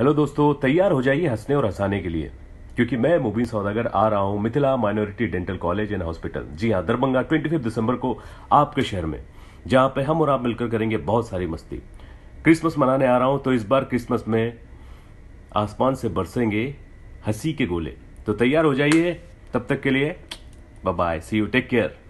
hello दोस्तों तैयार हो जाइए हंसने और हंसाने के लिए क्योंकि मैं मुबीन सौदागर आ रहा हूं Mithila minority dental college and hospital जी हाँ दरभंगा ट्वेंटी दिसंबर को आपके शहर में जहां पे हम और आप मिलकर करेंगे बहुत सारी मस्ती क्रिसमस मनाने आ रहा हूं तो इस बार क्रिसमस में आसमान से बरसेंगे हंसी के गोले तो तैयार हो जाइए तब तक के लिए bye see you take care